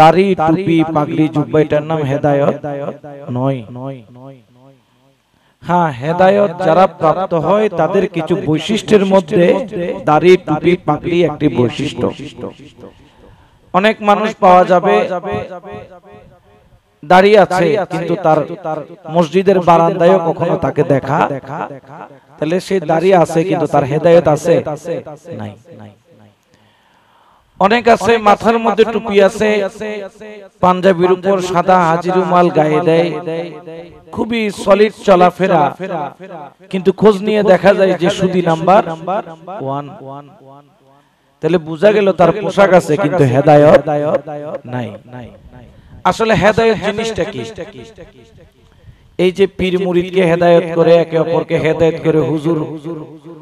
দাড়ি টুপি পাগড়ি জুব্বা এটার নাম হেদায়ত নয় হ্যাঁ, হ্যাঁ হেদায়ত যারা প্রাপ্ত হয় তাদের কিছু বৈশিষ্ট্যের মধ্যে দাড়ি টুপি পাগড়ি একটি বৈশিষ্ট্য অনেক মানুষ পাওয়া যাবে দাড়ি আছে কিন্তু তার মসজিদের বারান্দায় কখনো তাকে দেখা তাহলে সে দাড়ি আছে কিন্তু তার হেদায়ত আছে নাই নাই অনেক আছে মাথার মধ্যে টুপি আছে পাঞ্জাবির উপর সাদা হাজির মাল গায়ে দেয় খুবই সলিড চলাফেরা কিন্তু খোঁজ নিয়ে দেখা যায় যে সুদি নাম্বার ওয়ান তাহলে বোঝা গেল তার পোশাক আছে কিন্তু হেদায়ত নাই আসলে হেদায়ত জিনিসটা কি এই যে পীর মুরিদকে হেদায়ত করে একে অপরকে হেদায়ত করে হুজুর হুজুর হুজুর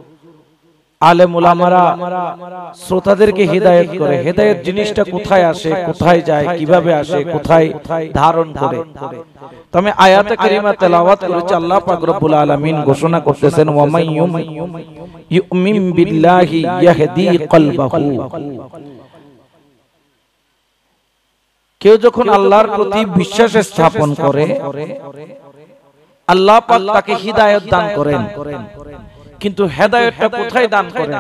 শ্রোতাদেরকে করে জিনিসটা কোথায় আসে কোথায় যায় কিভাবে আসে কোথায় ধারণ করে তবে কারিমা তেলাওয়াত করেছে আল্লাহ পাক রব্বুল আলামিন ঘোষণা করতেছেন ওয়া মাই ইউমিন বিল্লাহি ইয়াহদি কলবাহু কেউ যখন আল্লাহর প্রতি বিশ্বাস স্থাপন করে আল্লাহ পাক তাকে হিদায়াত দান করেন কিন্তু হেদায়তটা কোথায় দান করেন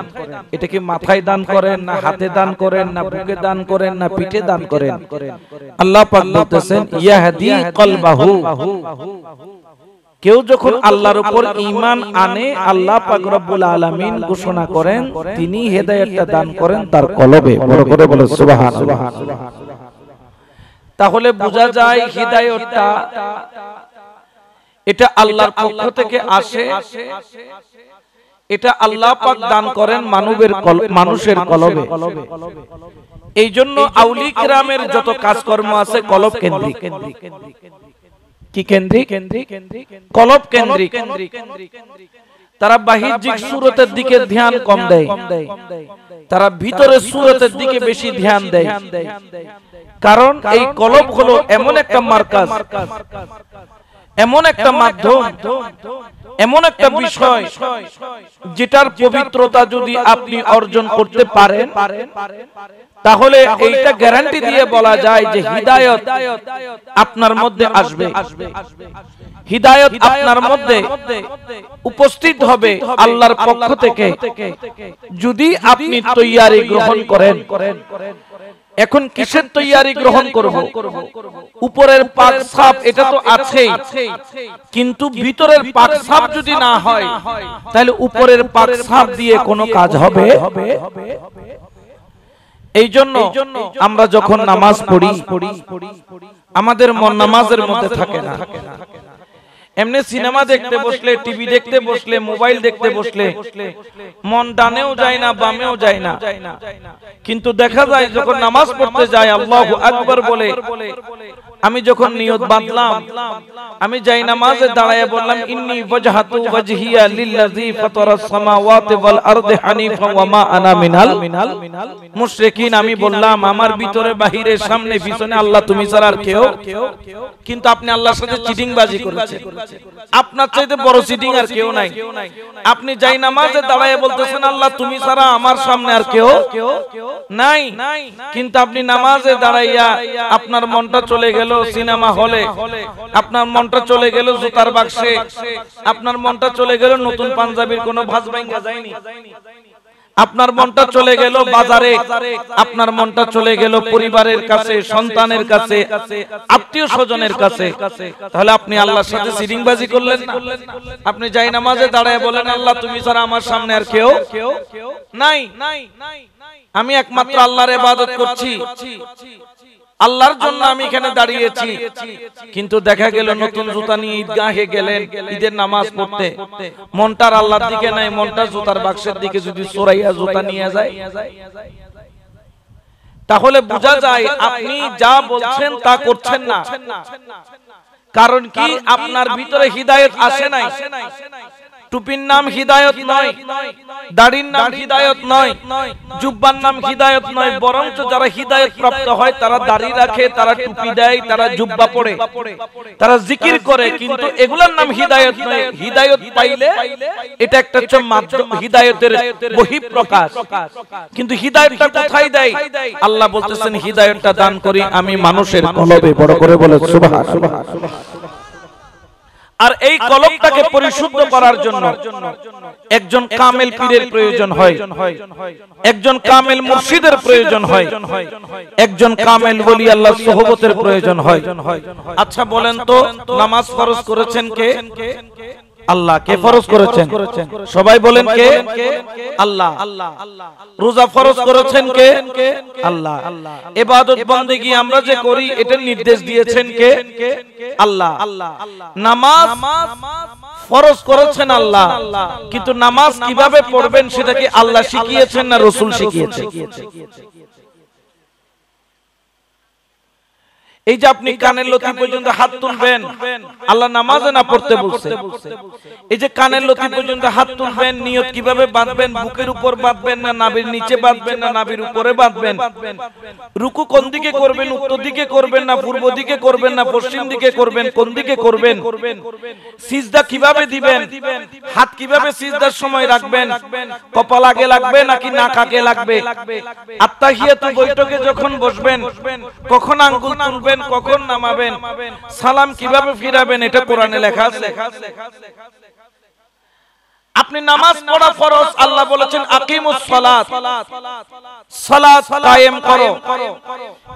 এটা কি মাথায় দান করেন না হাতে দান করেন না বুকে দান করেন না পিঠে দান করেন আল্লাহ পাক বলতেছেন ইয়াহদি কলবাহু কেউ যখন আল্লাহর উপর ঈমান আনে আল্লাহ পাক রব্বুল আলামিন ঘোষণা করেন তিনি হেদায়েতটা দান করেন তার কলবে বড় করে বলে সুবহানাল্লাহ তাহলে বোঝা যায় হেদায়েতটা এটা আল্লাহর পক্ষ থেকে আসে এটা আল্লাহ পাক দান করেন মানুষের মানুষের কলবে এই জন্য আউলি গ্রামের যত কাজকর্ম আছে কলব কেন্দ্রিক কি কেন্দ্রিক কলব কেন্দ্রিক তারা বাহির্যিক সুরতের দিকে ধ্যান কম দেয় তারা ভিতরে সুরতের দিকে বেশি ধ্যান দেয় কারণ এই কলব হলো এমন একটা মার্কাজ এমন একটা মাধ্যম এমন একটা বিষয় যেটার পবিত্রতা যদি আপনি অর্জন করতে পারেন তাহলে এইটা গ্যারান্টি দিয়ে বলা যায় যে হৃদায়ত আপনার মধ্যে আসবে হৃদায়ত আপনার মধ্যে উপস্থিত হবে আল্লাহর পক্ষ থেকে যদি আপনি তৈয়ারি গ্রহণ করেন এখন কিসের তৈয়ারি গ্রহণ করব উপরের পাক সাপ এটা তো আছেই কিন্তু ভিতরের পাক সাপ যদি না হয় তাহলে উপরের পাক সাপ দিয়ে কোনো কাজ হবে এই জন্য আমরা যখন নামাজ পড়ি আমাদের মন নামাজের মধ্যে থাকে না এমনি সিনেমা দেখতে বসলে টিভি দেখতে বসলে মোবাইল দেখতে বসলে মন ডানেও যায় না বামেও যায় না কিন্তু দেখা যায় যখন নামাজ পড়তে যায় আল্লাহ আকবর বলে আমি যখন নিয়ত বাঁধলাম আমি যাই নামাজে দাঁড়ায় বললাম ইন্নি ওয়াজহাতু ওয়াজহিয়া লিল্লাযী ফাতারাস সামাওয়াতি ওয়াল আরদি হানিফা ওয়া মা আনা মিনাল মুশরিকিন আমি বললাম আমার ভিতরে বাহিরে সামনে পিছনে আল্লাহ তুমি ছাড়া আর কেউ কিন্তু আপনি আল্লাহর সাথে চিটিং বাজি করেছেন আপনার চাইতে বড় চিটিং আর কেউ নাই আপনি যাই নামাজে দাঁড়ায় বলতেছেন আল্লাহ তুমি ছাড়া আমার সামনে আর কেউ নাই কিন্তু আপনি নামাজে দাঁড়াইয়া আপনার মনটা চলে গেল গেল সিনেমা হলে আপনার মনটা চলে গেল জুতার বাক্সে আপনার মনটা চলে গেল নতুন পাঞ্জাবির কোনো ভাজ ভাঙ্গা যায়নি আপনার মনটা চলে গেল বাজারে আপনার মনটা চলে গেল পরিবারের কাছে সন্তানের কাছে আত্মীয় স্বজনের কাছে তাহলে আপনি আল্লাহর সাথে সিরিংবাজি করলেন আপনি যাই নামাজে দাঁড়ায় বলেন আল্লাহ তুমি ছাড়া আমার সামনে আর কেউ নাই আমি একমাত্র আল্লাহর ইবাদত করছি আল্লাহর জন্য আমি এখানে দাঁড়িয়েছি কিন্তু দেখা গেল নতুন জুতা নিয়ে ঈদগাহে গেলেন ঈদের নামাজ পড়তে মনটার আল্লাহর দিকে নাই মনটা জুতার বাক্সের দিকে যদি সরাইয়া জুতা নিয়ে যায় তাহলে বোঝা যায় আপনি যা বলছেন তা করছেন না কারণ কি আপনার ভিতরে হৃদায়ত আসে নাই টুপির নাম হৃদায়ত নয় দাড়ির নাম হৃদায়ত নয় জুব্বার নাম হৃদায়ত নয় বরঞ্চ যারা হৃদায়ত প্রাপ্ত হয় তারা দাড়ি রাখে তারা টুপি দেয় তারা জুব্বা পড়ে তারা জিকির করে কিন্তু এগুলার নাম হৃদায়ত নয় হৃদায়ত পাইলে এটা একটা হচ্ছে মাত্র হৃদায়তের বহি প্রকাশ কিন্তু হৃদায়তটা কোথায় দেয় আল্লাহ বলতেছেন হৃদায়তটা দান করি আমি মানুষের কলবে বড় করে বলে সুবহান সুবহান আর এই কলকটাকে পরিশুদ্ধ করার জন্য একজন কামেল পীরের প্রয়োজন হয় একজন কামেল মুর্শিদের প্রয়োজন হয় একজন কামেল বলি আল্লাহ সোহবতের প্রয়োজন হয় আচ্ছা বলেন আচ্ছা, তো নামাজ ফরজ করেছেন কে আল্লাহ কে ফরজ করেছেন সবাই বলেন কে আল্লাহ আল্লাহ রোজা ফরজ করেছেন কে আল্লাহ এবাদত বন্দেগি আমরা যে করি এটা নির্দেশ দিয়েছেন কে আল্লাহ আল্লাহ নামাজ ফরজ করেছেন আল্লাহ কিন্তু নামাজ কিভাবে পড়বেন সেটাকে আল্লাহ শিখিয়েছেন না রসুল শিখিয়েছেন এই যে আপনি কানের লতি পর্যন্ত হাত তুলবেন আল্লাহ নামাজে না পড়তে বলছে এই যে কানের লতি পর্যন্ত হাত তুলবেন নিয়ত কিভাবে বাঁধবেন বুকের উপর বাঁধবেন না নাভির নিচে বাঁধবেন না নাভির উপরে বাঁধবেন রুকু কোন দিকে করবেন উত্তর দিকে করবেন না পূর্ব দিকে করবেন না পশ্চিম দিকে করবেন কোন দিকে করবেন সিজদা কিভাবে দিবেন হাত কিভাবে সিজদার সময় রাখবেন কপাল আগে লাগবে নাকি নাক আগে লাগবে আত্মাহিয়াতু বৈঠকে যখন বসবেন কখন আঙ্গুল তুলবেন নামাবেন কখন নামাবেন সালাম কিভাবে ফিরাবেন এটা কোরআনে লেখা আছে আপনি নামাজ পড়া ফরজ আল্লাহ বলেছেন আকিমুস সালাত সালাত কায়েম করো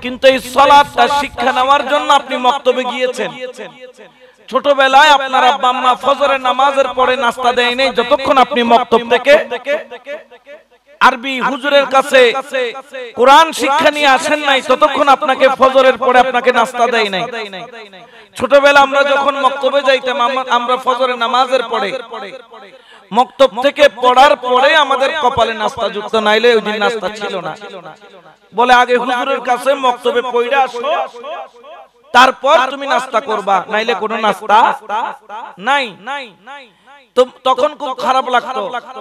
কিন্তু এই সালাতটা শিক্ষা নেওয়ার জন্য আপনি মক্তবে গিয়েছেন ছোটবেলায় আপনার আব্বা আম্মা ফজরের নামাজের পরে নাস্তা দেয় নাই যতক্ষণ আপনি মক্তব থেকে আরবি হুজুরের কাছে কোরআন শিক্ষা নিয়ে আসেন নাই ততক্ষণ আপনাকে ফজরের পরে আপনাকে নাস্তা দেয় নাই ছোটবেলা আমরা যখন মক্তবে যাইতাম আমরা ফজরের নামাজের পরে মক্তব থেকে পড়ার পরে আমাদের কপালে নাস্তা যুক্ত নাইলে ওই দিন নাস্তা ছিল না বলে আগে হুজুরের কাছে মক্তবে পইরা আসো তারপর তুমি নাস্তা করবা নাইলে কোনো নাস্তা নাই নাই নাই তখন খুব খারাপ লাগতো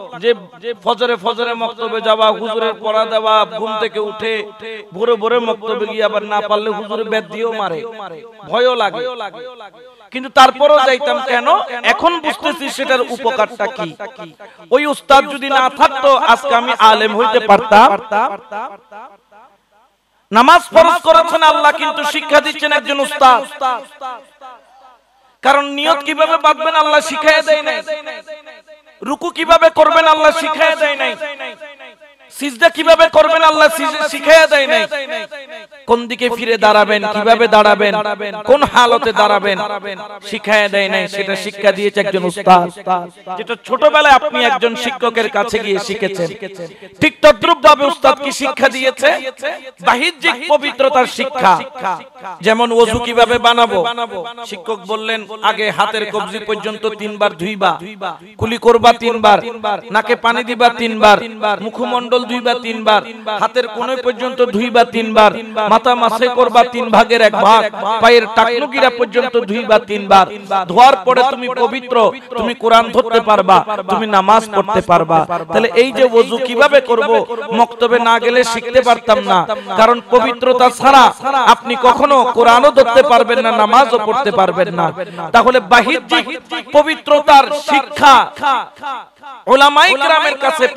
যে ফজরে ফজরে মক্তবে যাওয়া হুজুরের পড়া দেওয়া ঘুম থেকে উঠে ভোরে ভোরে মক্তবে গিয়ে আবার না পারলে হুজুরে বেদ দিয়েও মারে ভয়ও লাগে কিন্তু তারপরও যাইতাম কেন এখন বুঝতেছি সেটার উপকারটা কি ওই উস্তাদ যদি না থাকতো আজকে আমি আলেম হইতে পারতাম নামাজ ফরজ করেছেন আল্লাহ কিন্তু শিক্ষা দিচ্ছেন একজন উস্তাদ কারণ নিয়ত কিভাবে বাঁধবেন আল্লাহ শিখাই দেয় নাই রুকু কিভাবে করবেন আল্লাহ শিখাই দেয় নাই সিজদা কিভাবে করবেন আল্লাহ শিখাই দেয় নাই কোন দিকে ফিরে দাঁড়াবেন কিভাবে দাঁড়াবেন কোন হালতে দাঁড়াবেন শিখায় দেয় নাই সেটা শিক্ষা দিয়েছে একজন উস্তাদ যেটা ছোটবেলায় আপনি একজন শিক্ষকের কাছে গিয়ে শিখেছেন ঠিক ভাবে উস্তাদ কি শিক্ষা দিয়েছে বাহ্যিক পবিত্রতার শিক্ষা যেমন ওযু কিভাবে বানাবো শিক্ষক বললেন আগে হাতের কবজি পর্যন্ত তিনবার ধুইবা কুলি করবা তিনবার নাকে পানি দিবা তিনবার মুখমণ্ডল ধুইবা তিনবার হাতের কোণে পর্যন্ত ধুইবা তিনবার মাথা মাসে করবা তিন ভাগের এক ভাগ পায়ের টাকনুকিরা পর্যন্ত ধুইবা তিনবার ধোয়ার পরে তুমি পবিত্র তুমি কোরআন ধরতে পারবা তুমি নামাজ পড়তে পারবা তাহলে এই যে ওযু কিভাবে করব মক্তবে না গেলে শিখতে পারতাম না কারণ পবিত্রতা ছাড়া আপনি কখনো কোরআনও ধরতে পারবেন না নামাজও পড়তে পারবেন না তাহলে বাহির পবিত্রতার শিক্ষা নামাজ হবে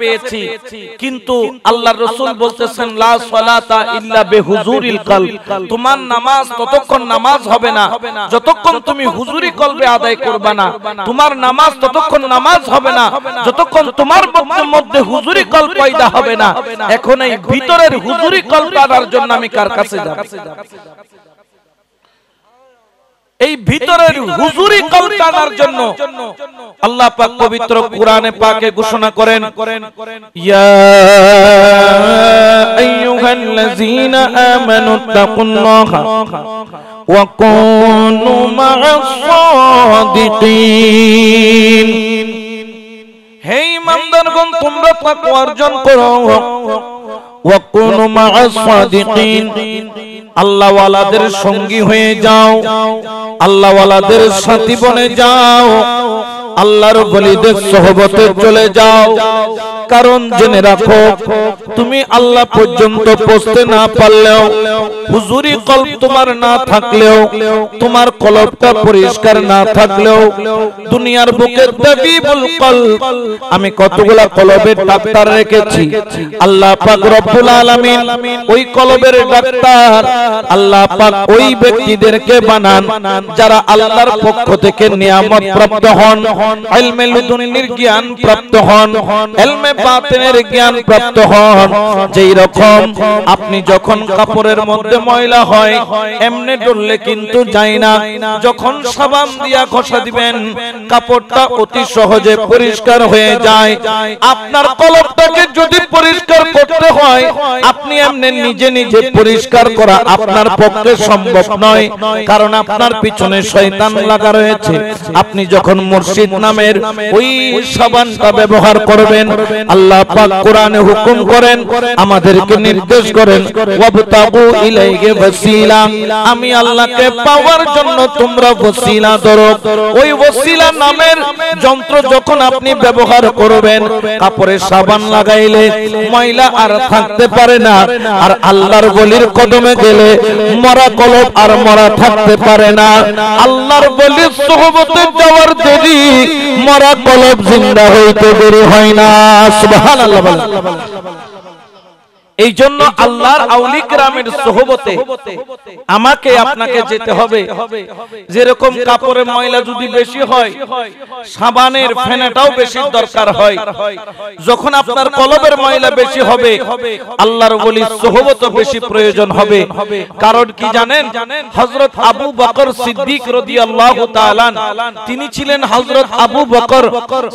না যতক্ষণ তুমি হুজুরি কলবে আদায় করবে না তোমার নামাজ ততক্ষণ নামাজ হবে না যতক্ষণ তোমার মধ্যে হুজুরি কল পয়দা হবে না এখন এই ভিতরের হুজুরি কল পাওয়ার জন্য আমি কার কাছে যাব এই ভিতরের হুজুরি কলতানার জন্য আল্লাহ পাক পবিত্র কোরআনে পাকে ঘোষণা করেন ইয়া হে ইমানদারগণ তোমরা তাকওয়া অর্জন করো ওয়াকুন মাআস সাদিকিন আল্লাহওয়ালাদের সঙ্গী হয়ে যাও আল্লাহওয়ালাদের সাথী বনে যাও আল্লাহর বলিদের সহবতে চলে যাও কারণ জেনে রাখো তুমি আল্লাহ পর্যন্ত পৌঁছতে না পারলেও হুজুরি কল তোমার না থাকলেও তোমার কলবটা পরিষ্কার না থাকলেও দুনিয়ার বুকে দাবিবুল কলব আমি কতগুলা কলবের ডাক্তার রেখেছি আল্লাহ পাক রব্বুল আলামিন ওই কলবের ডাক্তার আল্লাহ পাক ওই ব্যক্তিদেরকে বানান যারা আল্লাহর পক্ষ থেকে নিয়ামত প্রাপ্ত হন হন ইলমে লুদুনির জ্ঞান প্রাপ্ত হন ইলমে বাতিনের জ্ঞান প্রাপ্ত হন যেই রকম আপনি যখন কাপড়ের মধ্যে ময়লা হয় এমনে ডললে কিন্তু যায় না যখন সাবান দিয়া ঘষা দিবেন কাপড়টা অতি সহজে পরিষ্কার হয়ে যায় আপনার কলপটাকে যদি পরিষ্কার করতে হয় আপনি এমনি নিজে নিজে পরিষ্কার করা আপনার পক্ষে সম্ভব নয় কারণ আপনার পিছনে শয়তান লাগা রয়েছে আপনি যখন মসজিদ নামের ওই সাবানটা ব্যবহার করবেন আল্লাহ পাক কোরআনে হুকুম করেন আমাদেরকে নির্দেশ করেন ওয়াবতাগু ইলাইহি ওয়াসিলা আমি আল্লাহকে পাওয়ার জন্য তোমরা ওয়াসিলা ধরো ওই ওয়াসিলা নামের যন্ত্র যখন আপনি ব্যবহার করবেন কাপড়ে সাবান লাগাইলে ময়লা আর থাকতে পারে না আর আল্লাহর গলির কদমে গেলে মরা কলব আর মরা থাকতে পারে না আল্লাহর গলির সোহবতে যাওয়ার দেরি মরা কলব জিন্দা হইতে দেরি হয় না সুবহানাল্লাহ এই জন্য আল্লাহর আউলিক রামের সোহবতে আমাকে আপনাকে যেতে হবে যেরকম কাপড়ে ময়লা যদি বেশি হয় সাবানের ফেনাটাও বেশি দরকার হয় যখন আপনার কলবের ময়লা বেশি হবে আল্লাহর বলি সোহবত বেশি প্রয়োজন হবে কারণ কি জানেন হজরত আবু বকর সিদ্দিক রদি আল্লাহ তিনি ছিলেন হজরত আবু বকর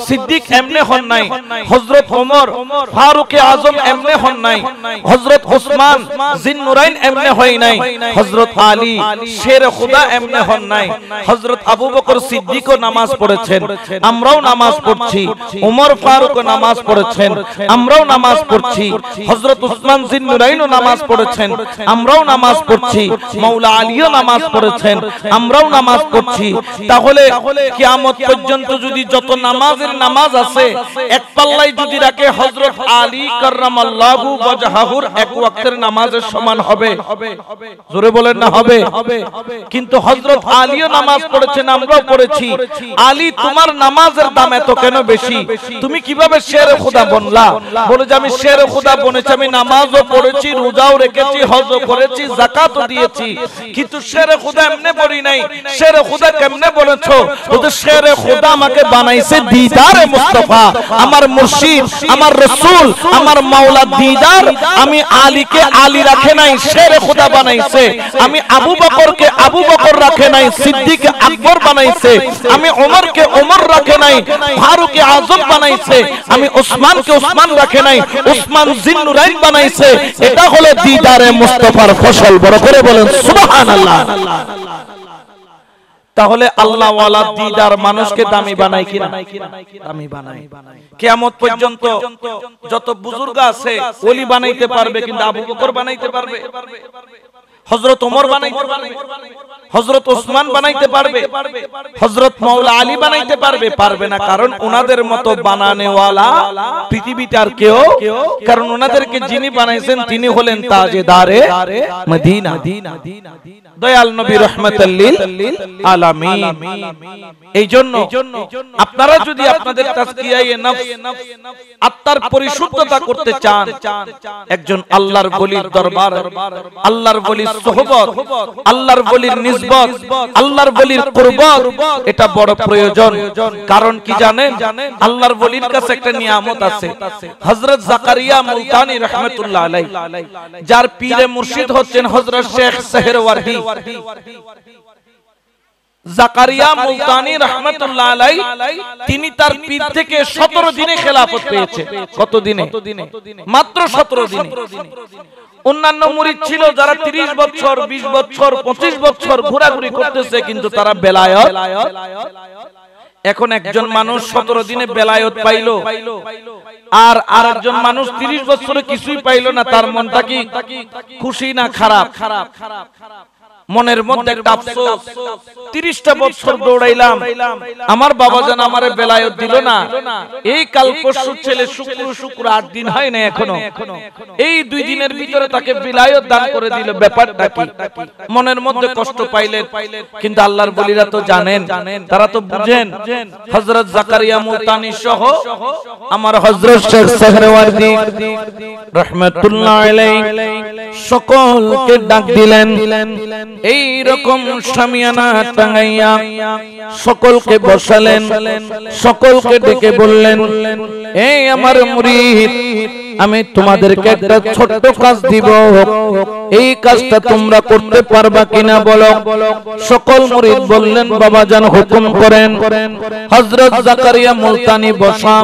সিদ্দিক এমনে হন নাই হজরত ওমর ফারুক আজম এমনে হন নাই হজরত ওসমান জিন্নুরাইন এমনে হয় নাই হজরত আলী শের খোদা এমনে হন নাই হজরত আবু বকর সিদ্দিকও নামাজ পড়েছেন আমরাও নামাজ পড়ছি উমর ফারুকও নামাজ পড়েছেন আমরাও নামাজ পড়ছি হজরত উসমান জিন্নুরাইনও নামাজ পড়েছেন আমরাও নামাজ পড়ছি মাওলানা আলীও নামাজ পড়েছেন আমরাও নামাজ পড়ছি তাহলে কিয়ামত পর্যন্ত যদি যত নামাজের নামাজ আছে এক পাল্লায় যদি রাখে হজরত আলী কররামাল্লাহু ওয়াজহ তাহাহুর এক ওয়াক্তের নামাজের সমান হবে জোরে বলেন না হবে কিন্তু হযরত আলীও নামাজ পড়েছেন আমরাও পড়েছি আলী তোমার নামাজের দাম এত কেন বেশি তুমি কিভাবে শের খোদা বনলা বলে যে আমি শের খোদা বনেছি আমি নামাজও পড়েছি রোজাও রেখেছি হজও করেছি যাকাতও দিয়েছি কিন্তু শের খোদা এমনি পড়ি নাই শের খোদা কেমনে বলেছো বলতে শের খোদা আমাকে বানাইছে দিদারে মুস্তাফা আমার মুর্শিদ আমার রসুল আমার মাওলা দিদার আমি আলীকে আলী রাখে নাই শের খোদা বানাইছে আমি আবু বকরকে আবু বকর রাখে নাই সিদ্দিক আকবর বানাইছে আমি ওমরকে ওমর রাখে নাই ফারুকে আজম বানাইছে আমি ওসমানকে ওসমান রাখে নাই ওসমান জিন্নুরাইন বানাইছে এটা হলো দিদারে মুস্তাফার ফসল বড় করে বলেন সুবহানাল্লাহ তাহলে আল্লাহ দিদার মানুষকে দামি বানায় কিনা দামি বানায় কেমন পর্যন্ত যত বুজুর্গ আছে ওলি বানাইতে পারবে কিন্তু আবু বকর বানাইতে পারবে হযরত ওমর বানাইতে পারবে হজরত ওসমান বানাইতে পারবে হজরত মৌলা আলী বানাইতে পারবে পারবে না কারণ ওনাদের মতো বানানেওয়ালা আর কেউ কারণ ওনাদেরকে যিনি বানাইছেন তিনি হলেন তাজেদারে মদিনা দয়াল নবী রহমতাল্লিল এই জন্য আপনারা যদি আপনাদের আত্মার পরিশুদ্ধতা করতে চান একজন আল্লাহর বলির দরবার আল্লাহর বলির সোহবত আল্লাহর বলির নিজ নিসবত আল্লাহর বলির কুরবত এটা বড় প্রয়োজন কারণ কি জানেন আল্লাহর বলির কাছে একটা নিয়ামত আছে হযরত জাকারিয়া মুলতানি রাহমাতুল্লাহ যার পীরে মুর্শিদ হচ্ছেন হযরত শেখ জাকারিয়া মুলতানি তিনি তার পীর থেকে 17 দিনে খেলাফত পেয়েছে কত দিনে মাত্র 17 দিনে অন্যান্য মুরিদ ছিল যারা তিরিশ বছর 20 বছর 25 বছর ঘোরাঘুরি করতেছে কিন্তু তারা বেলায়ত এখন একজন মানুষ সতেরো দিনে বেলায়ত পাইল আর আরেকজন মানুষ 30 বছরে কিছুই পাইল না তার মনটা কি খুশি না খারাপ খারাপ খারাপ খারাপ মনের মধ্যে একটা আফসোস তিরিশটা বছর দৌড়াইলাম আমার বাবা যেন আমার বেলায় দিল না এই কাল পরশু ছেলে শুক্র শুক্র আট দিন হয় না এখনো এই দুই দিনের ভিতরে তাকে বিলায়ত দান করে দিল ব্যাপারটা কি মনের মধ্যে কষ্ট পাইলেন কিন্তু আল্লাহর বলিরা তো জানেন তারা তো বুঝেন হজরত জাকারিয়া মুতানি সহ আমার হজরত শেখ সাহরওয়ার্দি রহমতুল্লাহ আলাইহি সকলকে ডাক দিলেন এই রকম সামিয়ানা টাঙাইয়া সকলকে বসালেন সকলকে ডেকে বললেন এই আমার মুরিদ আমি তোমাদেরকে একটা ছোট্ট কাজ দিব এই কাজটা তোমরা করতে পারবা কিনা বলো সকল murid বললেন বাবা যেন হুকুম করেন হযরত জাকারিয়া মুলতানি বসা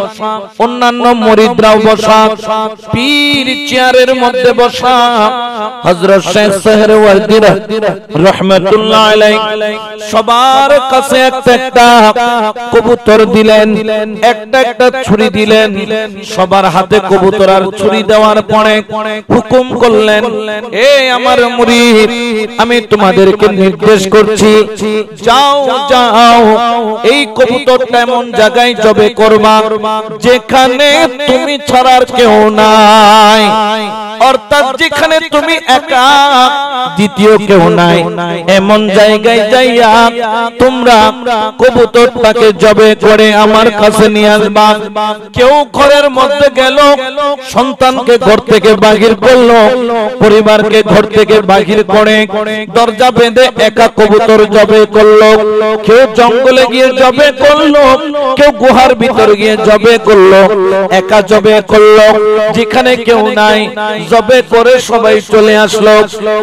অন্যান্য muridরাও বসা পীর চেয়ারের মধ্যে বসা হযরত শেখ সাহেরওয়ার্দি রহমাতুল্লাহ আলাইহি সবার কাছে একটা একটা কবুতর দিলেন একটা একটা ছুরি দিলেন সবার হাতে কবুতর আর ছুরি দেওয়ার পরে হুকুম করলেন এ আমার murid আমি তোমাদেরকে নির্দেশ করছি যাও যাও এই কবুতরটা এমন জায়গায় জবে করবা যেখানে তুমি ছাড়ার কেউ নাই অর্থাৎ যেখানে তুমি একা দ্বিতীয় কেউ নাই এমন জায়গায় যাইয়া তোমরা কবুতরটাকে জবে করে আমার কাছে নিয়ে আসবা কেউ ঘরের মধ্যে গেল সন্তানকে ঘর থেকে বাহির করলো পরিবারকে ঘর থেকে বাহির করে দরজা বেঁধে একা কবুতর জবে করলো কেউ জঙ্গলে গিয়ে জবে করলো কেউ গুহার ভিতর গিয়ে জবে করলো একা জবে করলো যেখানে কেউ নাই জবে করে সবাই চলে আসলো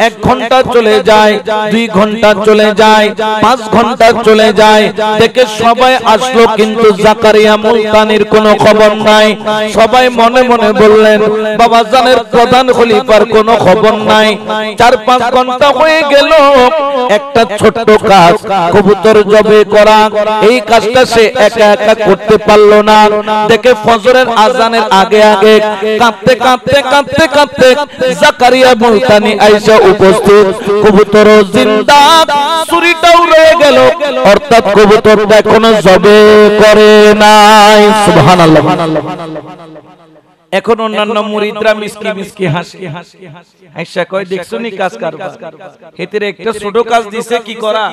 এক ঘন্টা চলে যায় দুই ঘন্টা চলে যায় পাঁচ ঘন্টা চলে যায় থেকে সবাই আসলো কিন্তু জাকারিয়া মুলতানির কোনো খবর নাই সবাই মনে মনে বলল বললেন বাবা জানের প্রধান খলিফার কোন খবর নাই চার পাঁচ ঘন্টা হয়ে গেল একটা ছোট্ট কাজ কবুতর জবে করা এই কাজটা সে একা একা করতে পারলো না দেখে ফজরের আজানের আগে আগে কাঁদতে কাঁদতে কাঁদতে কাঁদতে জাকারিয়া মুলতানি আইসা উপস্থিত কবুতর জিন্দা চুরিটাও রয়ে গেল অর্থাৎ কবুতরটা এখনো জবে করে নাই সুবহানাল্লাহ সুবহানাল্লাহ এখন অন্যান্য মুরিদরা মিসকি মিসকি হাসে হাসা কয় দেখছো নি কাজ কার হেতের একটা ছোট কাজ দিছে কি করা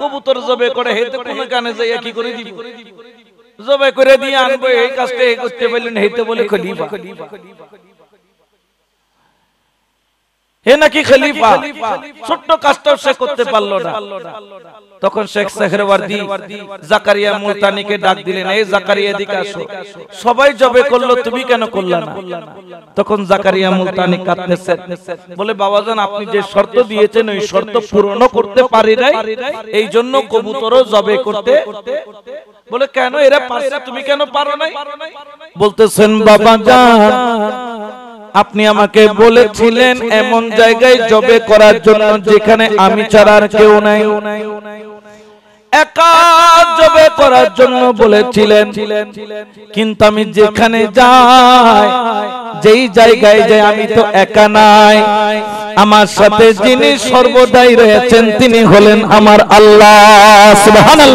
কবুতর জবে করে হেতে কোন গানে যাইয়া কি করে দিব জবে করে দিয়ে আনবো এই কাজটা এই করতে পারলেন হেতে বলে খলিফা হে নাকি খলিফা ছোট্ট কাজটাও সে করতে পারলো না তখন শেখ সেহরওয়ার্দি জাকারিয়া মুলতানিকে ডাক দিলেন এই জাকারিয়া এদিকে আসো সবাই জবে করলো তুমি কেন করলা না তখন জাকারিয়া মুলতানি কাঁদতেছেন বলে বাবাজান আপনি যে শর্ত দিয়েছেন ওই শর্ত পূরণ করতে পারি নাই এই জন্য কবুতরও জবে করতে বলে কেন এরা পারছে তুমি কেন পারো নাই বলতেছেন বাবা জান আপনি আমাকে বলেছিলেন এমন জায়গায় জবে করার জন্য যেখানে আমি ছাড়ার কেউ নাই একা জবে করার জন্য বলেছিলেন কিন্তু আমি যেখানে যাই যেই জায়গায় যাই আমি তো একা নাই আমার সাথে যিনি সর্বদাই রয়েছেন তিনি হলেন আমার আল্লাহ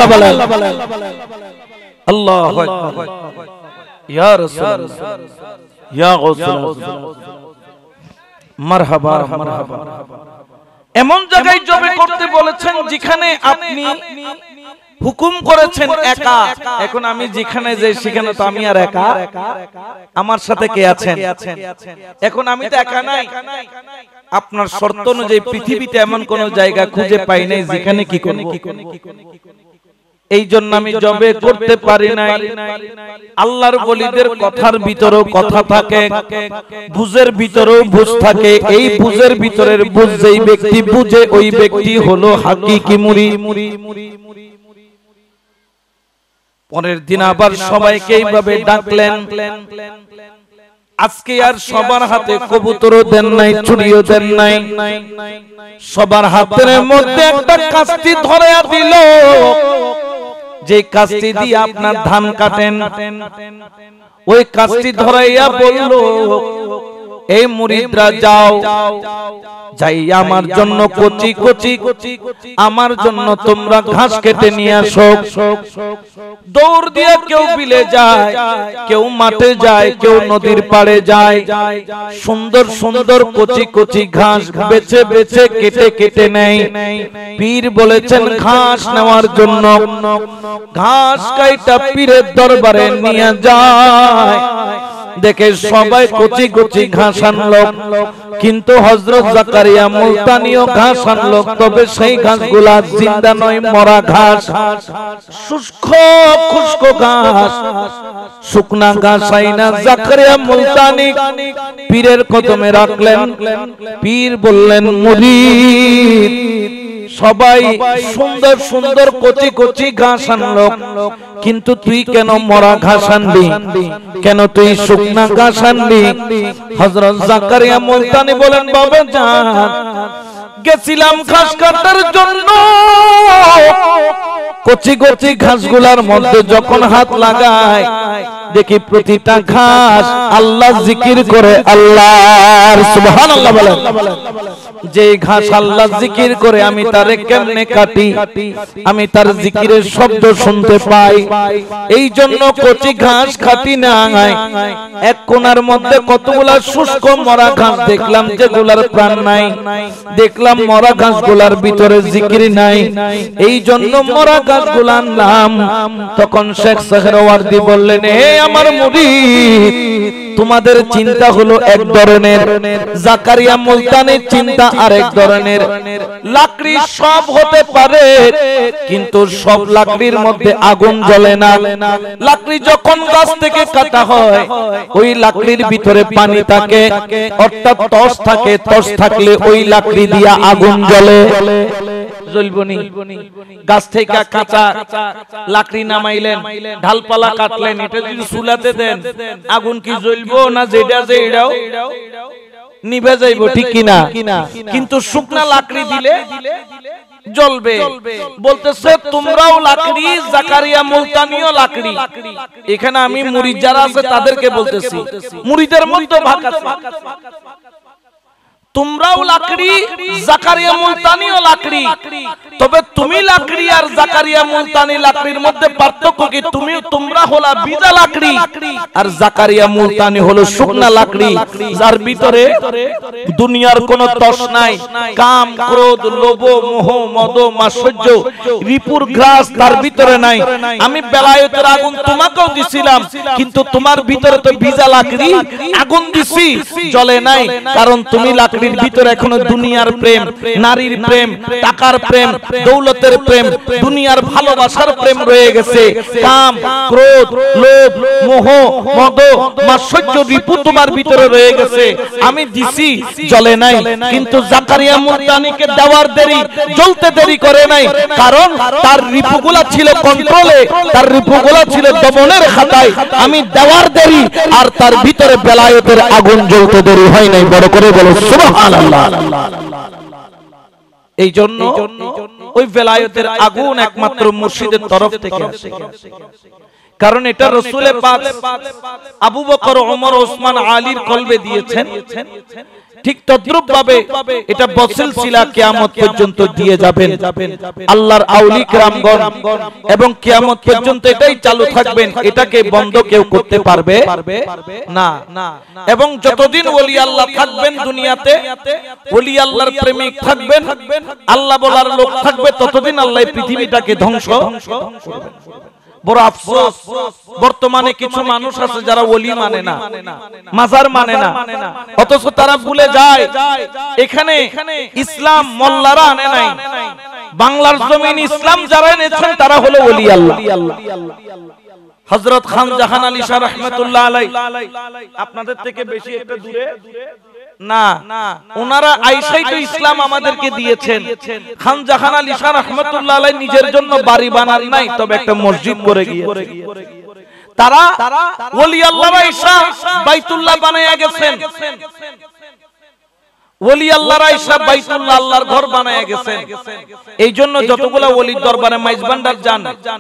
আল্লাহ বলেন আল্লাহ এমন জায়গায় জবে করতে বলেছেন যেখানে আপনি হুকুম করেছেন একা এখন আমি যেখানে যাই সেখানে তো আমি আর একা আমার সাথে কে আছেন এখন আমি তো একা নাই আপনার শর্ত অনুযায়ী পৃথিবীতে এমন কোন জায়গা খুঁজে পাই নাই যেখানে কি কোন এই জন্য আমি জবে করতে পারি নাই আল্লাহর বলিদের কথার ভিতরেও কথা থাকে বুঝের ভিতরেও বুঝ থাকে এই বুঝের ভিতরের বুঝ যেই ব্যক্তি বুঝে ওই ব্যক্তি হলো হাকিকি মুড়ি পরের দিন আবার সবাইকে এইভাবে ডাকলেন আজকে আর সবার হাতে কবুতরও দেন নাই চুরিও দেন নাই সবার হাতের মধ্যে একটা কাস্তি ধরে দিল যে কাস্তি দিয়ে আপনার ধান কাটেন ওই কাজটি ধরাইয়া বলল এই মুরিদরা যাও যাই আমার জন্য কচি কচি আমার জন্য তোমরা ঘাস কেটে নিয়ে আসো দৌড় দিয়ে কেউ বিলে যায় কেউ মাঠে যায় কেউ নদীর পাড়ে যায় সুন্দর সুন্দর কচি কচি ঘাস বেছে বেছে কেটে কেটে নেয় পীর বলেছেন ঘাস নেওয়ার জন্য ঘাস কাইটা পীরের দরবারে নিয়ে যায় দেখে সবাই কচি কচি ঘাস আনলো কিন্তু হজরত জাকারিয়া মুলতানিও ঘাস আনলো তবে সেই ঘাসগুলা জিন্দা নয় মরা ঘাস শুষ্ক খুশক ঘাস শুকনা ঘাস না জাকারিয়া মুলতানি পীরের কদমে রাখলেন পীর বললেন মুরিদ সবাই সুন্দর সুন্দর কচি কচি ঘাস আনলো কিন্তু তুই কেন মরা ঘাস আনলি কেন তুই শুকনা ঘাস আনলি হজরত জাকারিয়া মুলতানি বলেন বাবা যান গেছিলাম ঘাস কাটার জন্য কচি কচি ঘাসগুলার মধ্যে যখন হাত লাগায় দেখি প্রতিটা ঘাস আল্লাহ জিকির করে আল্লাহ সুবহান আল্লাহ বলেন যে ঘাস আল্লাহ জিকির করে আমি তারে কেমনে কাটি আমি তার জিকিরের শব্দ শুনতে পাই এই জন্য কচি ঘাস খাতি না এক কোনার মধ্যে কতগুলা শুষ্ক মরা ঘাস দেখলাম যেগুলার প্রাণ নাই দেখলাম মরা ঘাস গুলার ভিতরে জিকির নাই এই জন্য মরা ঘাস গুলার নাম তখন শেখ সাহের ওয়ার্দি বললেন হে আমার মুড়ি তোমাদের চিন্তা হলো এক ধরনের জাকারিয়া মুলতানের চিন্তা আরেক ধরনের লাকড়ি সব হতে পারে কিন্তু সব লাকড়ির মধ্যে আগুন জ্বলে না লাকড়ি যখন গাছ থেকে কাটা হয় ওই লাকড়ির ভিতরে পানি থাকে অর্থাৎ তস থাকে তস থাকলে ওই লাকড়ি দিয়া আগুন জ্বলে গাছ থেকে ঢালপালা কাটলেন এটা আগুন কি না কিন্তু শুকনা লাকড়ি দিলে জ্বলবে বলতেছে তোমরাও লাকড়ি জাকারিয়া মুলতানিও লাকড়ি এখানে আমি মুড়ি যারা আছে তাদেরকে বলতেছি মুড়িদের মধ্যে তোমরাও লাকড়ি জাকারিয়া মুলতানিও লাকড়ি তবে তুমি লাকড়ি আর জাকারিয়া মুলতানি লাকড়ির মধ্যে পার্থক্য কি তুমি তোমরা হলা বিজা লাকড়ি আর জাকারিয়া মুলতানি হলো শুকনা লাকড়ি যার ভিতরে দুনিয়ার কোনো তস নাই কাম ক্রোধ লোভ মোহ মদ মাশ্চর্য রিপুর গ্রাস তার ভিতরে নাই আমি বেলায়েতের আগুন তোমাকেও দিছিলাম কিন্তু তোমার ভিতরে তো বিজা লাকড়ি আগুন দিছি জ্বলে নাই কারণ তুমি লাকড়ি নারীর ভিতরে এখনো দুনিয়ার প্রেম নারীর প্রেম টাকার প্রেম দৌলতের প্রেম দুনিয়ার ভালোবাসার প্রেম রয়ে গেছে কাম ক্রোধ লোভ মোহ মদ মাশ্চর্য রিপু তোমার ভিতরে রয়ে গেছে আমি দিছি জ্বলে নাই কিন্তু জাকারিয়া মুলতানিকে দেওয়ার দেরি জ্বলতে দেরি করে নাই কারণ তার রিপুগুলা ছিল কন্ট্রোলে তার রিপুগুলা ছিল দমনের খাতায় আমি দেওয়ার দেরি আর তার ভিতরে বেলায়েতের আগুন জ্বলতে দেরি হয় নাই বড় করে বলো শুভ এই জন্য ওই বেলায়তের আগুন একমাত্র মুর্শিদের তরফ থেকে আসে কারণ এটা রসুলের আবু বকর ওমর ওসমান আলীর কলবে দিয়েছেন ঠিক তদ্রুপ ভাবে এটা বসিল শিলা কেয়ামত পর্যন্ত দিয়ে যাবেন আল্লাহর আউলি রামগণ এবং কেয়ামত পর্যন্ত এটাই চালু থাকবেন এটাকে বন্ধ কেউ করতে পারবে না এবং যতদিন ওলি আল্লাহ থাকবেন দুনিয়াতে ওলি আল্লাহর প্রেমিক থাকবেন আল্লাহ বলার লোক থাকবে ততদিন আল্লাহ পৃথিবীটাকে ধ্বংস করবেন বড় আফসোস বর্তমানে কিছু মানুষ আছে যারা ওলি মানে না মাজার মানে না অথচ তারা ভুলে যায় এখানে ইসলাম মোল্লারা আনে নাই বাংলার জমিন ইসলাম যারা এনেছেন তারা হলো ওলি আল্লাহ হযরত খান জাহান আলী শাহ রহমাতুল্লাহ আপনাদের থেকে বেশি একটা দূরে না ওনারা আইসাই তো ইসলাম আমাদেরকে দিয়েছেন খান জাহান আলী নিজের জন্য বাড়ি বানান নাই তবে একটা মসজিদ তারা ওলি বাইতুল্লাহ বানাইয়া গেছেন ওলি আল্লাহরা ইসলাম ঘর বানায় এই জন্য যতগুলা দরবারে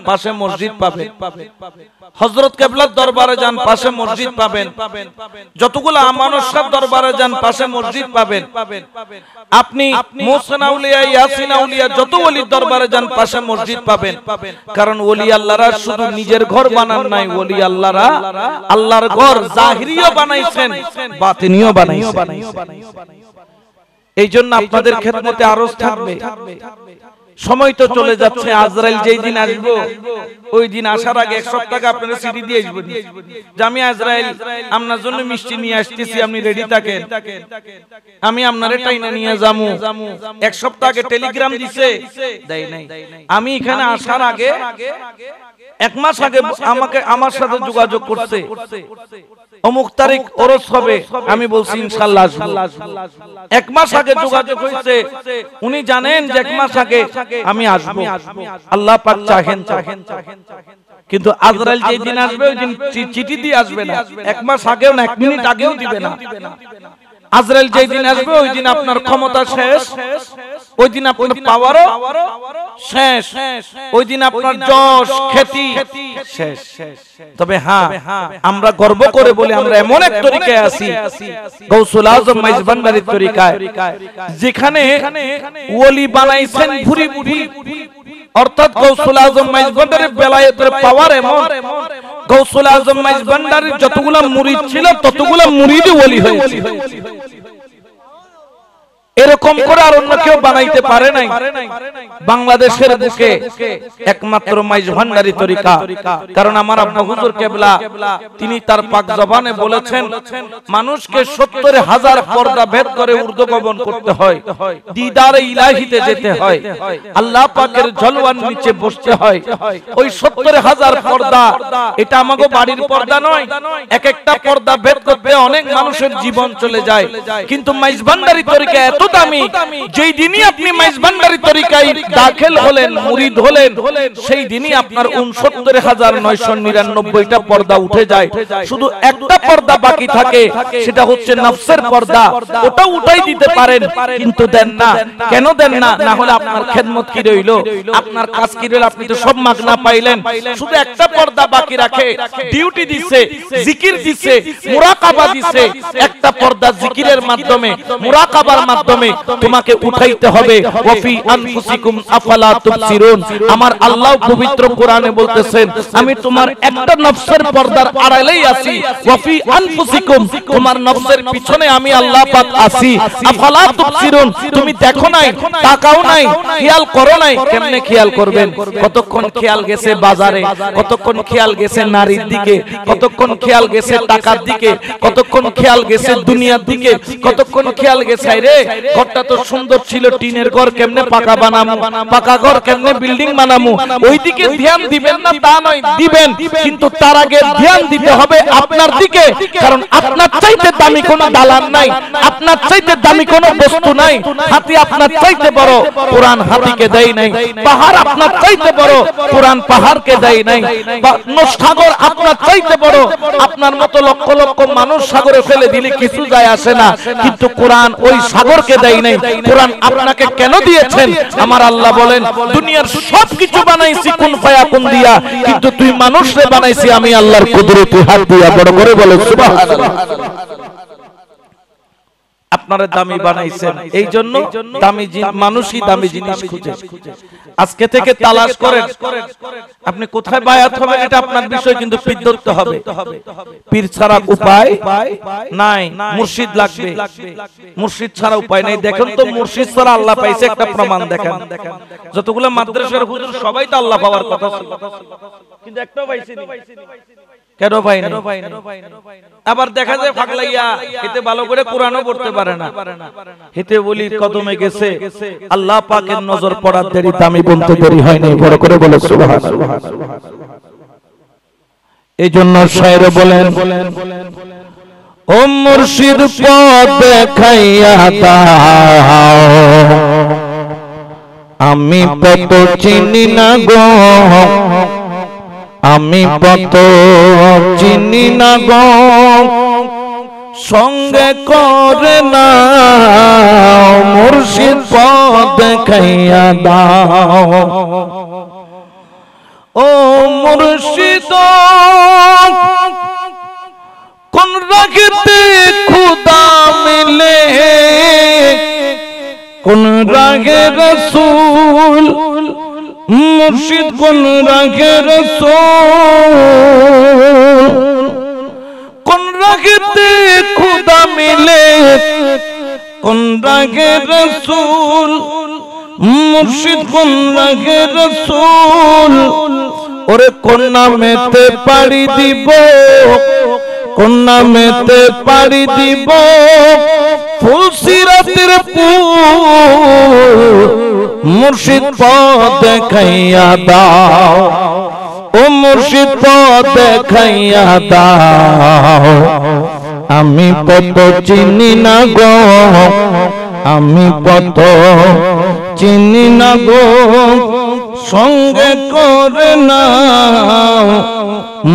পাশে মসজিদ পাবেন কেবলার দরবারে যান পাশে মসজিদ পাবেন যতগুলা দরবারে যান পাশে মসজিদ পাবেন আপনি আউলিয়া ইয়াসিন আউলিয়া যত অলির দরবারে যান পাশে মসজিদ পাবেন কারণ ওলি আল্লাহরা শুধু নিজের ঘর বানান নাই ওলি আল্লাহরা আল্লাহর ঘর জাহিরিও বানাইছেন বাতিনিও বানাইছেন এই জন্য আপনাদের খেদমতে আরজ থাকবে সময় তো চলে যাচ্ছে আজরাইল যেই দিন আসব ওই দিন আসার আগে এক সপ্তাহে আপনারা সিটি দিয়ে আসবেন যে আমি আজরাইল আপনার জন্য মিষ্টি নিয়ে আসতেছি আপনি রেডি থাকেন আমি আপনারে টাইনা নিয়ে যামু এক সপ্তাহ আগে টেলিগ্রাম দিছে দেয় নাই আমি এখানে আসার আগে এক মাস আগে আমাকে আমার সাথে যোগাযোগ করছে অমুক তারিখ ওরস হবে আমি বলছি ইনশাল্লাহ এক মাস আগে যোগাযোগ হয়েছে উনি জানেন যে এক মাস আগে আমি আসব আল্লাহ পাক চাহেন চাহেন কিন্তু আজরাইল যেই দিন আসবে ওই দিন চিঠি দিয়ে আসবে না এক মাস আগেও না এক মিনিট আগেও দিবে না আজরাইল যেই দিন আসবে ওই দিন আপনার ক্ষমতা শেষ ওই দিন আপনার শেষ ওই দিন আপনার যশ খ্যাতি শেষ তবে হ্যাঁ, হ্যাঁ আমরা গর্ব করে বলে আমরা এমন এক তরিকায় আছি গৌসুল আজম তরিকায় যেখানে ওলি বানাইছেন ভুরি ভুরি অর্থাৎ গৌসুল আজম মাইজবান্ডারের পাওয়ার এমন গৌসুল আজম যতগুলা মুড়ি ছিল ততগুলা মুরিদই ওলি হয়েছে এরকম করে আর অন্য কেউ বানাইতে পারে নাই বাংলাদেশের বুকে একমাত্র মাইজ ভান্ডারি তরিকা কারণ আমার আব্বা হুজুর কেবলা তিনি তার পাক জবানে বলেছেন মানুষকে সত্তর হাজার পর্দা ভেদ করে উর্দু গমন করতে হয় দিদার ইলাহিতে যেতে হয় আল্লাহ পাকের জলওয়ান নিচে বসতে হয় ওই সত্তর হাজার পর্দা এটা আমাকে বাড়ির পর্দা নয় এক একটা পর্দা ভেদ করতে অনেক মানুষের জীবন চলে যায় কিন্তু মাইজ ভান্ডারি তরিকা এত দামি যেই দিনই আপনি মাইজবান্ডারি তরিকায় দাখিল হলেন হলেন সেই দিনই আপনার 69999টা পর্দা উঠে যায় শুধু একটা পর্দা বাকি থাকে সেটা হচ্ছে নফসের পর্দা ওটা উঠাই দিতে পারেন কিন্তু দেন না কেন দেন না না হলে আপনার খেদমত কি রইল আপনার কাজ কি রইল আপনি তো সব মাগনা পাইলেন শুধু একটা পর্দা বাকি রাখে ডিউটি দিছে জিকির দিছে মুরাকাবা দিছে একটা পর্দা জিকিরের মাধ্যমে মুরাকাবার মাধ্যমে মাধ্যমে তোমাকে উঠাইতে হবে ওয়াফি আনফুসিকুম আফালা তুবসিরুন আমার আল্লাহ পবিত্র কোরআনে বলতেছেন আমি তোমার একটা নফসের পর্দার আড়ালেই আছি ওয়াফি আনফুসিকুম তোমার নফসের পিছনে আমি আল্লাহ পাক আছি আফালা তুবসিরুন তুমি দেখো নাই তাকাও নাই খেয়াল করো নাই কেমনে খেয়াল করবেন কতক্ষণ খেয়াল গেছে বাজারে কতক্ষণ খেয়াল গেছে নারীর দিকে কতক্ষণ খেয়াল গেছে টাকার দিকে কতক্ষণ খেয়াল গেছে দুনিয়ার দিকে কতক্ষণ খেয়াল গেছে রে ঘরটা তো সুন্দর ছিল টিনের ঘর কেমনে পাকা বানামু পাকা ঘর কেমনে বিল্ডিং বানামু ওইদিকে ধ্যান দিবেন না তা নয় দিবেন কিন্তু তার আগে ধ্যান দিতে হবে আপনার দিকে কারণ আপনার চাইতে দামি কোনো দালান নাই আপনার চাইতে দামি কোনো বস্তু নাই হাতি আপনার চাইতে বড় কোরআন হাতিকে দেয় নাই পাহাড় আপনার চাইতে বড় কোরআন পাহাড়কে দেয় নাই সাগর আপনার চাইতে বড় আপনার মতো লক্ষ লক্ষ মানুষ সাগরে ফেলে দিলে কিছু যায় আসে না কিন্তু কোরআন ওই সাগরকে আমাকে দেয় নাই কোরআন আপনাকে কেন দিয়েছেন আমার আল্লাহ বলেন দুনিয়ার সব কিছু বানাইছি কোন কোন দিয়া কিন্তু তুই মানুষরে বানাইছি আমি আল্লাহর কুদরতি হাত দিয়া বড় করে বলে সুবহানাল্লাহ আপনারা দামি বানাইছেন এই জন্য দামি মানুষই দামি জিনিস খুঁজে আজকে থেকে তালাশ করেন আপনি কোথায় বায়াত হবে এটা আপনার বিষয় কিন্তু পীর হবে পীর ছাড়া উপায় নাই মুর্শিদ লাগবে মুর্শিদ ছাড়া উপায় নাই দেখেন তো মুর্শিদ ছাড়া আল্লাহ পাইছে একটা প্রমাণ দেখেন যতগুলো মাদ্রাসার হুজুর সবাই তো আল্লাহ পাওয়ার কথা ছিল কিন্তু একটাও পাইছে কেন পাই না আবার দেখা যায় ফাঁকলাইয়া হেতে ভালো করে কোরআনও পড়তে পারে না হেতে বলি কদমে গেছে আল্লাহ পাকের নজর পড়ার দেরি দামি বলতে দেরি হয়নি বড় করে বলে সুবহানাল্লাহ এই জন্য শায়রে বলেন ও মুর্শিদ পথ দেখাইয়া দাও আমি পথ চিনি না গো আমি পত চিনি না গ সঙ্গে করে না মুর্শিদ পদ খাইয়া দাও ও মুর্শিদ কোন রাগতে খুদা মিলে কোন রাগে রসুল মুর্শিদ কোন রাখে রসোল কোন রাখেতে খুদা মিলে কোন রাগে রসুল মুর্শিদ কোন রাগে রসুল ওরে কোন নামেতে পাড়ি দিব কোন নামেতে পাড়ি দিব ফুলসিরাতের পুল মুর্শিদ দেখাইয়া দাও ও মুর্শিদ দেখাইয়া দাও আমি কত চিনি না গো আমি কত চিনি না গো সঙ্গে করে না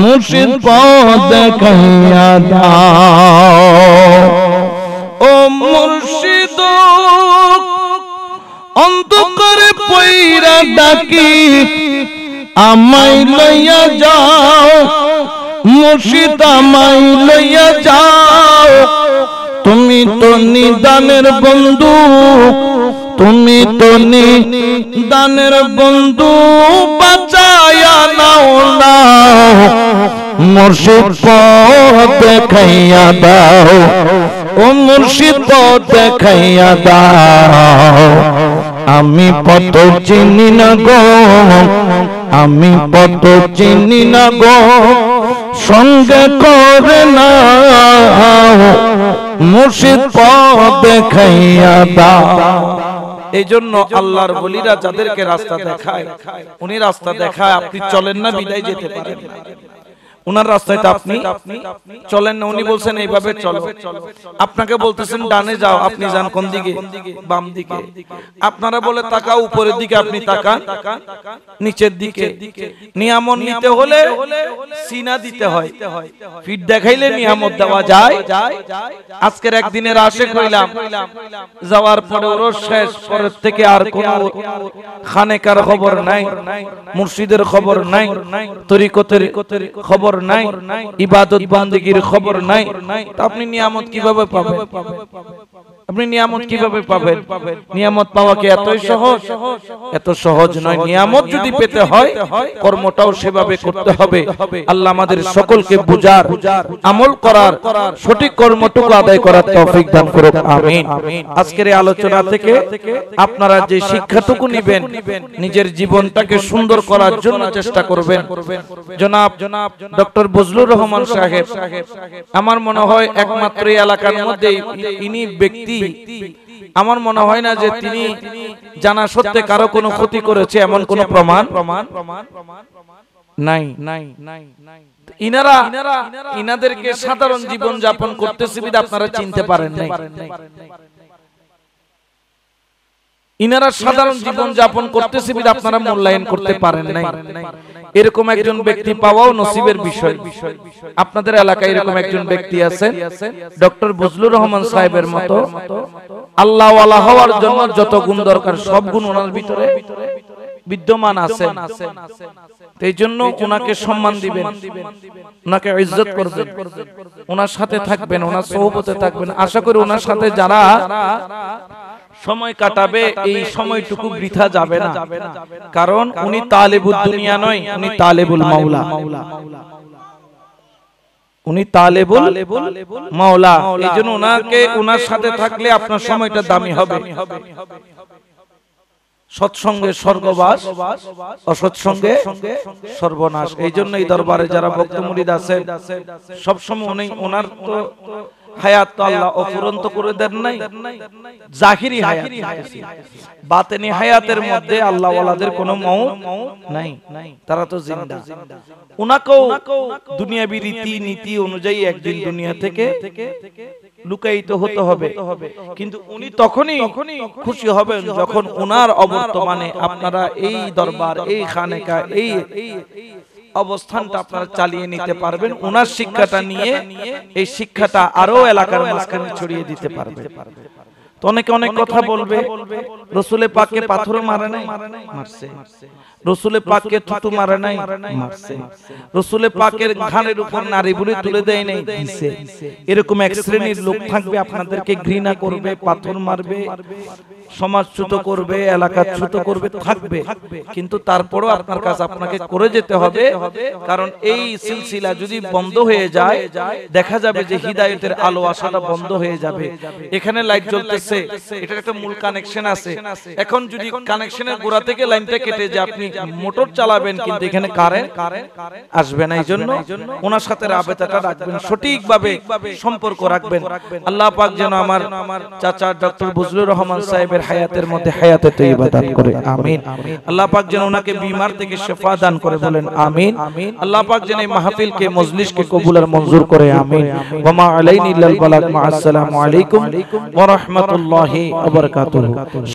মুর্শিদ পথ দেখাইয়া দাও ও মুর্শিদ অন্ধকারে পৈরা ডাকি আমায় লইয়া যাও মুর্শিদ আমায় লইয়া যাও তুমি তো নিদানের বন্ধু তুমি তো নিদানের বন্ধু বাঁচায়া নাও না মুর্শিদ দেখাইয়া দাও ও মুর্শিদ পথ দেখাইয়া দাও আমি পত চিনি না গো আমি পত চিনি না গো সঙ্গে করে না মুর্শিদ পথ দেখাইয়া দাও এই জন্য আল্লাহর বলিরা যাদেরকে রাস্তা দেখায় উনি রাস্তা দেখায় আপনি চলেন না বিদায় যেতে পারেন না ওনার রাস্তায়টা আপনি চলেন না উনি বলছেন এইভাবে চলো আপনাকে বলতেছেন ডানে যাও আপনি যান কোন দিকে বাম দিকে আপনারা বলে তাকা উপরের দিকে আপনি তাকান নিচের দিকে নিয়ামত নিতে হলে সিনা দিতে হয় ফিট দেখাইলে নিয়ামত দেওয়া যায় আজকের একদিনের আশেক হইলাম যাওয়ার পরে ওর শেষ পরের থেকে আর কোন খানেকার খবর নাই মুর্শিদের খবর নাই তরিকতের খবর খবর নাই ইবাদত বান্দিগির খবর নাই আপনি নিয়ামত কিভাবে পাবেন আপনি নিয়ামত কিভাবে পাবেন নিয়ামত পাওয়া কি এতই সহজ এত সহজ নয় নিয়ামত যদি পেতে হয় কর্মটাও সেভাবে করতে হবে আল্লাহ আমাদের সকলকে বুজার আমল করার সঠিক কর্মটুকু আদায় করার তৌফিক দান করুক আমিন আজকের এই আলোচনা থেকে আপনারা যে শিক্ষাটুকু নেবেন নিজের জীবনটাকে সুন্দর করার জন্য চেষ্টা করবেন জনাব জনাব ডক্টর বজলুর রহমান সাহেব আমার মনে হয় একমাত্র এলাকার মধ্যে ইনি ব্যক্তি আমার মনে হয় না যে তিনি জানা সত্ত্বে কারো কোনো ক্ষতি করেছে এমন কোনো প্রমাণ প্রমাণ প্রমাণ নাই নাই নাই নাই ইনারা ইনাদেরকে সাধারণ জীবন যাপন সুবিধা আপনারা চিনতে পারেন নাই ইনারা সাধারণ জীবন যাপন করতেছে বিদ আপনারা মূল্যায়ন করতে পারেন নাই এরকম একজন ব্যক্তি পাওয়াও নসিবের বিষয় আপনাদের এলাকায় এরকম একজন ব্যক্তি আছেন ডক্টর বজলুর রহমান সাহেবের মতো আল্লাহ ওয়ালা হওয়ার জন্য যত গুণ দরকার সব গুণ ওনার ভিতরে বিদ্যমান আছে এই জন্য ওনাকে সম্মান দিবেন ওনাকে ইজ্জত করবেন ওনার সাথে থাকবেন ওনার সহপতে থাকবেন আশা করি ওনার সাথে যারা সময় কাটাবে এই সময়টুকু বৃথা যাবে না কারণ উনি তালেবুল দুনিয়া নয় উনি তালেবুল মাওলা উনি তালেবুল মাওলা এই জন্য ওনাকে ওনার সাথে থাকলে আপনার সময়টা দামি হবে সৎসঙ্গে স্বর্গবাস অসৎসঙ্গে সর্বনাশ এই জন্য এই দরবারে যারা ভক্ত মুরিদ আছেন সবসময় উনি ওনার তো হায়াত তো আল্লাহ অফুরন্ত করে দেন নাই জাহিরি হায়াত বাতেনি হায়াতের মধ্যে আল্লাহ ওয়ালাদের কোনো মওত নাই তারা তো জিন্দা উনাকেও দুনিয়াবি রীতি নীতি অনুযায়ী একদিন দুনিয়া থেকে লুকায়িত হতে হবে কিন্তু উনি তখনই খুশি হবেন যখন উনার অবর্তমানে আপনারা এই দরবার এই খানেকা এই অবস্থানটা আপনারা চালিয়ে নিতে পারবেন ওনার শিক্ষাটা নিয়ে এই শিক্ষাটা আরো এলাকার মাঝখানে ছড়িয়ে দিতে পারবে অনেকে অনেক কথা বলবে রসুলের পাককে পাথর মারে নাই মারছে রসুলের পাককে থুতু মারে নাই মারছে রসুলের পাকের ঘাড়ের উপর নারী বুড়ি তুলে দেয় নাই দিছে এরকম এক শ্রেণীর লোক থাকবে আপনাদেরকে ঘৃণা করবে পাথর মারবে সমাজচ্যুত করবে এলাকাচ্যুত করবে থাকবে কিন্তু তারপরও আপনার কাজ আপনাকে করে যেতে হবে কারণ এই সিলসিলা যদি বন্ধ হয়ে যায় দেখা যাবে যে হৃদায়তের আলো আসাটা বন্ধ হয়ে যাবে এখানে লাইট জ্বলতে আছে এটার একটা মূল কানেকশন আছে এখন যদি কানেকশনের গোড়া থেকে লাইনটা কেটে যে আপনি মোটর চালাবেন কিন্তু এখানে কারেন্ট আসবে না এই জন্য ওনার সাথে রাবেতাটা রাখবেন সঠিকভাবে সম্পর্ক রাখবেন আল্লাহ পাক যেন আমার আমার চাচা ডক্টর বজলুর রহমান সাহেবের হায়াতের মধ্যে হায়াতে তৈবা দান করে আমিন আল্লাহ পাক যেন ওনাকে বিমার থেকে শেফা দান করে বলেন আমিন আল্লাহ পাক যেন এই মাহফিলকে মজলিসকে কবুল আর মঞ্জুর করে আমিন ওয়া মা আলাইনি ইল্লাল বালাগ মা আসসালামু আলাইকুম ওয়া রাহমাতুল্লাহ রহমতুল্লাহি